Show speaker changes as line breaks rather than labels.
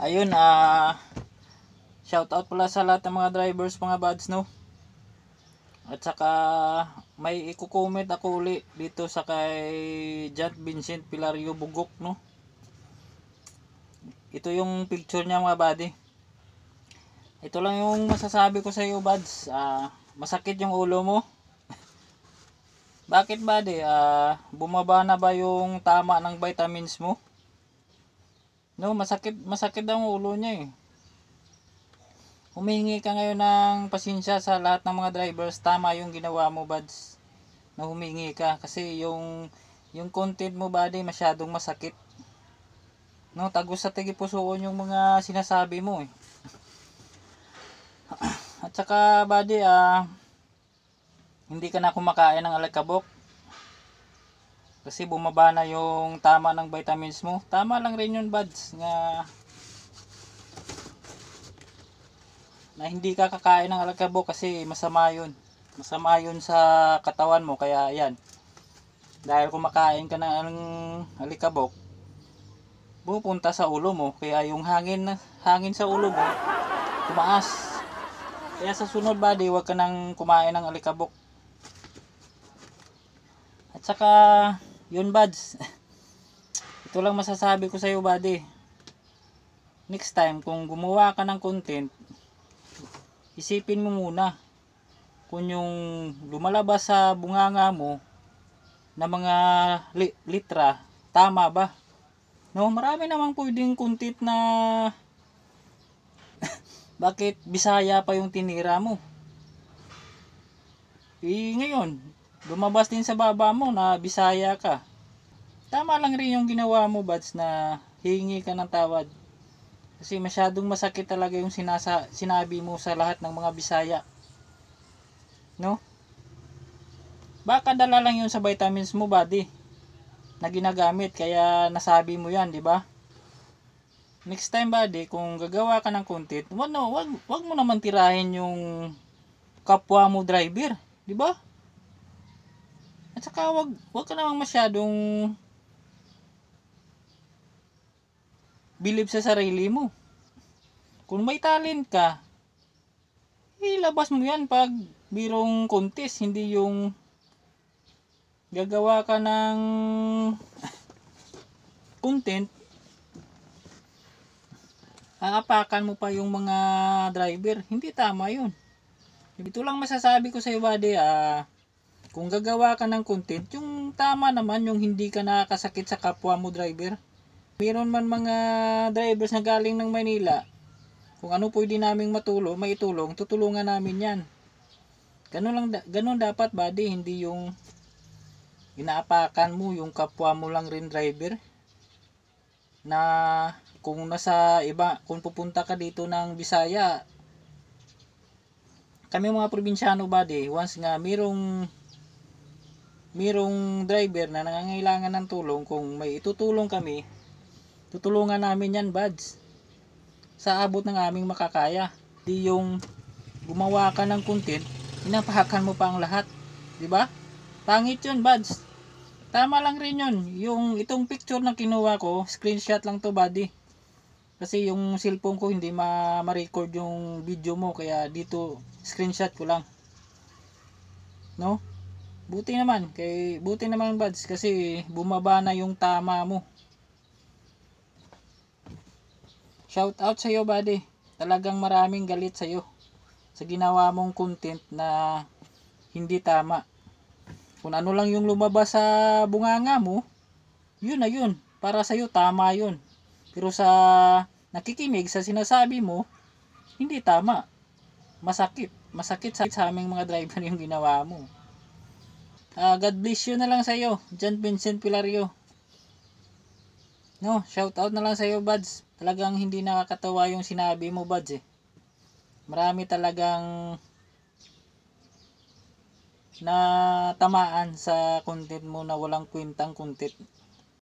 ayun ah uh, shout out pula sa lahat ng mga drivers mga buds no at saka may i-comment ako uli dito sa kay John Vincent Pilario Bugok no ito yung picture niya mga buddy ito lang yung masasabi ko sa iyo buds ah, uh, masakit yung ulo mo bakit buddy ah, uh, bumaba na ba yung tama ng vitamins mo No, masakit, masakit ang ulo niya eh. Humingi ka ngayon ng pasensya sa lahat ng mga drivers. Tama yung ginawa mo, buds. Na humingi ka. Kasi yung, yung content mo, buddy, masyadong masakit. No, tagos sa puso yung mga sinasabi mo eh. At saka, buddy, ah, hindi ka na kumakain ng alakabok kasi bumaba na yung tama ng vitamins mo tama lang rin yun buds na na hindi ka kakain ng alakabo kasi masama yun masama yun sa katawan mo kaya yan dahil kumakain ka ng alikabok pupunta sa ulo mo kaya yung hangin hangin sa ulo mo tumaas kaya sa sunod body wag ka nang kumain ng alikabok at saka yun, buds. Ito lang masasabi ko sa iyo, buddy. Next time, kung gumawa ka ng content, isipin mo muna kung yung lumalabas sa bunganga mo na mga li litra, tama ba? No, marami namang pwedeng content na bakit Bisaya pa yung tinira mo? Eh, ngayon, lumabas din sa baba mo na bisaya ka. Tama lang rin yung ginawa mo, Bats, na hihingi ka ng tawad. Kasi masyadong masakit talaga yung sinasa sinabi mo sa lahat ng mga bisaya. No? Baka dala lang yun sa vitamins mo, buddy. Na ginagamit, kaya nasabi mo yan, di ba? next time buddy, kung gagawa ka ng content, wag, no, wag, wag mo naman tirahin yung kapwa mo driver, di ba? At saka wag, wag ka namang masyadong bilib sa sarili mo. Kung may talent ka, ilabas mo yan pag birong contest, hindi yung gagawa ka ng content aapakan mo pa yung mga driver hindi tama yun ito lang masasabi ko sa iyo buddy ah kung gagawa ka ng content, yung tama naman, yung hindi ka nakakasakit sa kapwa mo driver. Meron man mga drivers na galing ng Manila, kung ano pwede naming matulong, maitulong, tutulungan namin yan. Ganun, lang, ganun dapat, buddy, hindi yung inaapakan mo, yung kapwa mo lang rin driver na kung nasa iba, kung pupunta ka dito ng Bisaya, kami mga probinsyano buddy, once nga merong merong driver na nangangailangan ng tulong kung may itutulong kami tutulungan namin yan buds sa abot ng aming makakaya di yung gumawa ka ng content inapahakan mo pa ang lahat di ba pangit yun buds tama lang rin yun yung itong picture na kinuha ko screenshot lang to buddy kasi yung cellphone ko hindi ma-record yung video mo kaya dito screenshot ko lang no Buti naman, kay buti naman buds kasi bumaba na yung tama mo. Shout out sa iyo, buddy. Talagang maraming galit sa iyo sa ginawa mong content na hindi tama. Kung ano lang yung lumabas sa bunganga mo, yun na yun. Para sa iyo tama yun. Pero sa nakikinig sa sinasabi mo, hindi tama. Masakit. Masakit sa, sa aming mga driver yung ginawa mo uh, God bless you na lang sa iyo, John Vincent Pilario. No, shout out na lang sa iyo, Buds. Talagang hindi nakakatawa yung sinabi mo, Buds eh. Marami talagang na tamaan sa content mo na walang kwentang content.